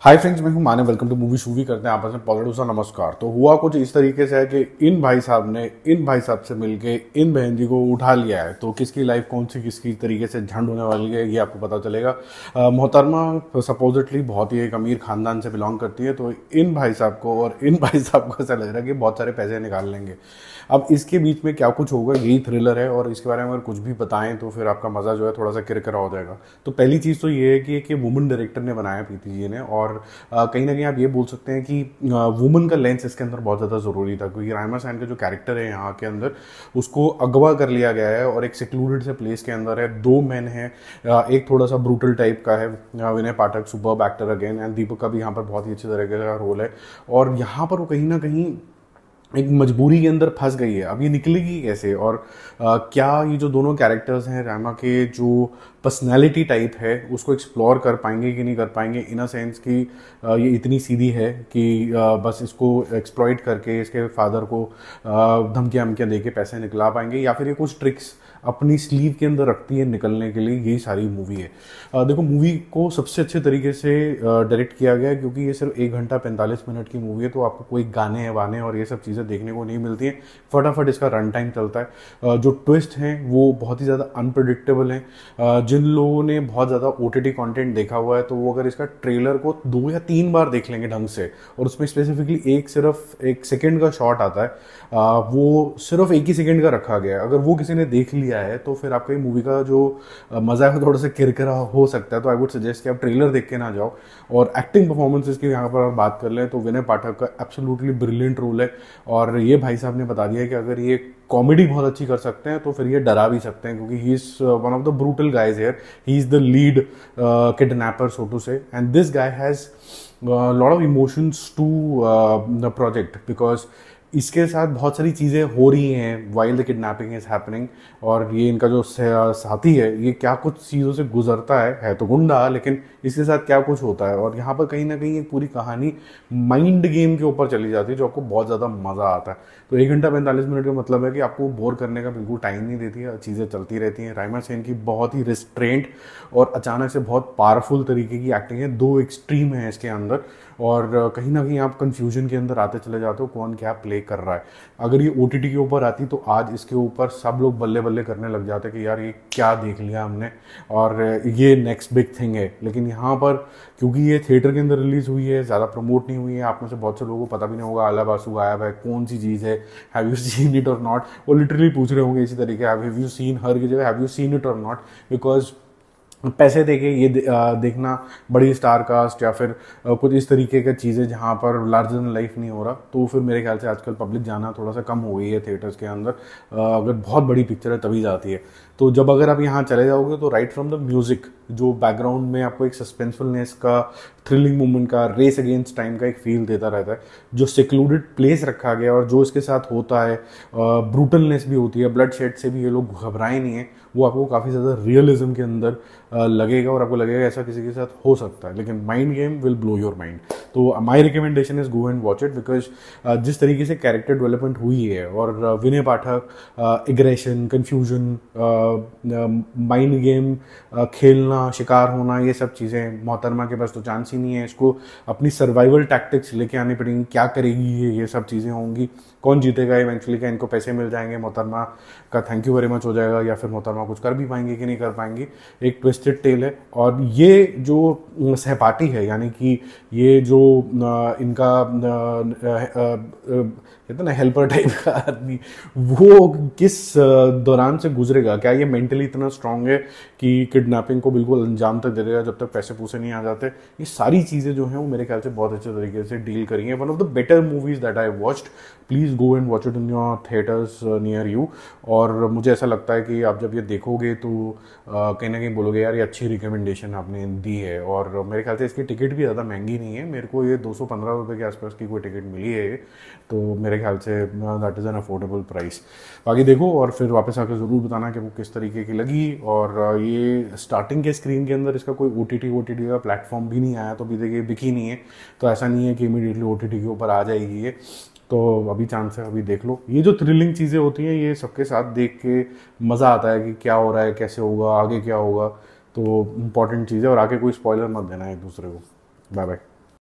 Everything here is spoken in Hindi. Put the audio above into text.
हाय फ्रेंड्स मैं हूं माने वेलकम टू मूवी शूवी करते हैं आपस में पॉलिटूसा नमस्कार तो हुआ कुछ इस तरीके से है कि इन भाई साहब ने इन भाई साहब से मिलके इन बहन जी को उठा लिया है तो किसकी लाइफ कौन सी किसकी तरीके से झंड होने वाली है ये आपको पता चलेगा मोहतरमा सपोजिटली बहुत ही एक अमीर खानदान से बिलोंग करती है तो इन भाई साहब को और इन भाई साहब को ऐसा लग रहा है कि बहुत सारे पैसे निकाल लेंगे अब इसके बीच में क्या कुछ होगा यही थ्रिलर है और इसके बारे में अगर कुछ भी बताएं तो फिर आपका मज़ा जो है थोड़ा सा किरकरा हो जाएगा तो पहली चीज़ तो ये है कि एक वुमन डायरेक्टर ने बनाया प्रीति जी ने और और कहीं ना कहीं आप ये बोल सकते हैं कि वुमन का लेंस इसके अंदर बहुत ज़्यादा ज़रूरी था क्योंकि रायमा सैन का जो कैरेक्टर है यहाँ के अंदर उसको अगवा कर लिया गया है और एक सिक्लूडेड से प्लेस के अंदर है दो मैन है एक थोड़ा सा ब्रूटल टाइप का है Vinay Pathak super actor again and Deepak का भी यहाँ पर बहुत ही अच्छी तरीके का रोल है और यहाँ पर वो कहीं ना कहीं एक मजबूरी के अंदर फंस गई है अब ये निकलेगी कैसे और आ, क्या ये जो दोनों कैरेक्टर्स हैं रामा के जो पर्सनैलिटी टाइप है उसको एक्सप्लोर कर पाएंगे कि नहीं कर पाएंगे इन अ सेंस कि आ, ये इतनी सीधी है कि आ, बस इसको एक्सप्लॉयट करके इसके फादर को धमकियाँ धमकियाँ दे के पैसे निकला पाएंगे या फिर ये कुछ ट्रिक्स अपनी स्लीव के अंदर रखती है निकलने के लिए यही सारी मूवी है आ, देखो मूवी को सबसे अच्छे तरीके से डायरेक्ट किया गया क्योंकि ये सिर्फ एक घंटा पैंतालीस मिनट की मूवी है तो आपको कोई गाने वाने और ये सब चीज़ें चीज़ें देखने को नहीं मिलती हैं फटाफट इसका रन टाइम चलता है जो ट्विस्ट हैं वो बहुत ही ज़्यादा अनप्रडिक्टेबल हैं जिन लोगों ने बहुत ज़्यादा ओ टी कंटेंट देखा हुआ है तो वो अगर इसका ट्रेलर को दो या तीन बार देख लेंगे ढंग से और उसमें स्पेसिफिकली एक सिर्फ एक सेकेंड का शॉट आता है वो सिर्फ एक ही सेकेंड का रखा गया है अगर वो किसी ने देख लिया है तो फिर आपकी मूवी का जो मज़ा है थोड़ा सा किरकिरा हो सकता है तो आई वुड सजेस्ट कि आप ट्रेलर देख के ना जाओ और एक्टिंग परफॉर्मेंसेज की यहाँ पर बात कर लें तो विनय पाठक का एब्सोल्युटली ब्रिलियंट रोल है और ये भाई साहब ने बता दिया कि अगर ये कॉमेडी बहुत अच्छी कर सकते हैं तो फिर ये डरा भी सकते हैं क्योंकि he is one of the brutal guys here he is the lead kidnapper so to say and this guy has lot of emotions to the project because इसके साथ बहुत सारी चीज़ें हो रही हैं wild kidnapping kidnapping is happening और ये इनका जो साथी है ये क्या कुछ चीज़ों से गुजरता है है तो गुंडा लेकिन इसके साथ क्या कुछ होता है और यहाँ पर कहीं ना कहीं एक पूरी कहानी माइंड गेम के ऊपर चली जाती है जो आपको बहुत ज़्यादा मज़ा आता है तो एक घंटा पैंतालीस मिनट का मतलब है कि आपको बोर करने का बिल्कुल टाइम नहीं देती है चीज़ें चलती रहती हैं रायमा सेन की बहुत ही रिस्ट्रेंट और अचानक से बहुत पावरफुल तरीके की एक्टिंग है दो एक्सट्रीम है इसके अंदर और कहीं ना कहीं आप कन्फ्यूजन के अंदर आते चले जाते हो कौन क्या प्ले प्ले कर रहा है अगर ये ओ के ऊपर आती तो आज इसके ऊपर सब लोग बल्ले बल्ले करने लग जाते कि यार ये क्या देख लिया हमने और ये नेक्स्ट बिग थिंग है लेकिन यहाँ पर क्योंकि ये थिएटर के अंदर रिलीज़ हुई है ज़्यादा प्रमोट नहीं हुई है आप में से बहुत से लोगों को पता भी नहीं होगा आला बासू गायब है कौन सी चीज़ है have you seen it or not वो लिटरली पूछ रहे होंगे इसी तरीके हैव यू सीन हर की जगह have you seen it or not because पैसे दे के ये देखना बड़ी स्टार कास्ट या फिर कुछ इस तरीके का चीज़ें जहाँ पर लार्जर दैन लाइफ नहीं हो रहा तो फिर मेरे ख्याल से आजकल पब्लिक जाना थोड़ा सा कम हो गई है थिएटर्स के अंदर अगर बहुत बड़ी पिक्चर है तभी जाती है तो जब अगर आप यहाँ चले जाओगे तो राइट फ्रॉम द म्यूज़िक जो बैकग्राउंड में आपको एक सस्पेंसफुलनेस का थ्रिलिंग मूवमेंट का रेस अगेंस्ट टाइम का एक फील देता रहता है जो सिक्लूडेड प्लेस रखा गया और जो इसके साथ होता है ब्रूटलनेस भी होती है ब्लड शेड से भी ये लोग घबराए नहीं है वो आपको काफ़ी ज़्यादा रियलिज्म के अंदर लगेगा और आपको लगेगा ऐसा किसी के साथ हो सकता है लेकिन mind game will blow your mind तो my recommendation is go and watch it because जिस तरीके से कैरेक्टर डेवलपमेंट हुई है और Vinay Pathak aggression confusion mind game खेलना शिकार होना ये सब चीज़ें मोहतरमा के पास तो चांस ही सकती नहीं है इसको अपनी सर्वाइवल टैक्टिक्स लेके आने पड़ेंगी क्या करेगी ये ये सब चीज़ें होंगी कौन जीतेगा इवेंचुअली क्या इनको पैसे मिल जाएंगे मोहतरमा का थैंक यू वेरी मच हो जाएगा या फिर मोहतरमा कुछ कर भी पाएंगे कि नहीं कर पाएंगे एक ट्विस्टेड टेल है और ये जो सहपाठी है यानी कि ये जो इनका कहते ना हेल्पर टाइप का आदमी वो किस दौरान से गुजरेगा क्या ये मेंटली इतना स्ट्रांग है कि किडनैपिंग को बिल्कुल अंजाम तक दे देगा जब तक पैसे पूसे नहीं आ जाते ये सारी चीज़ें जो हैं वो मेरे ख्याल से बहुत अच्छे तरीके से डील करी हैं one of the better movies that I watched please go and watch it in your theatres near you और मुझे ऐसा लगता है कि आप जब ये देखोगे तो कहीं ना कहीं बोलोगे यार ये अच्छी रिकमेंडेशन आपने दी है और मेरे ख्याल से इसकी टिकट भी ज़्यादा महंगी नहीं है मेरे को ये दो सौ पंद्रह रुपये के आसपास की कोई टिकट मिली है तो मेरे मेरे ख्याल से that is an affordable price बाकी देखो और फिर वापस आकर ज़रूर बताना कि वो किस तरीके की लगी और ये स्टार्टिंग के स्क्रीन के अंदर इसका कोई O T T O T T का प्लेटफॉर्म भी नहीं आया तो अभी देखिए बिकी नहीं है तो ऐसा नहीं है कि इमीडिएटली ओ टी टी के ऊपर आ जाएगी ये तो अभी चांस है अभी देख लो ये जो थ्रिलिंग चीज़ें होती हैं ये सबके साथ देख के मज़ा आता है कि क्या हो रहा है कैसे होगा आगे क्या होगा तो इम्पॉर्टेंट चीज़ है और आगे कोई स्पॉयलर मत देना है एक दूसरे को बाय बाय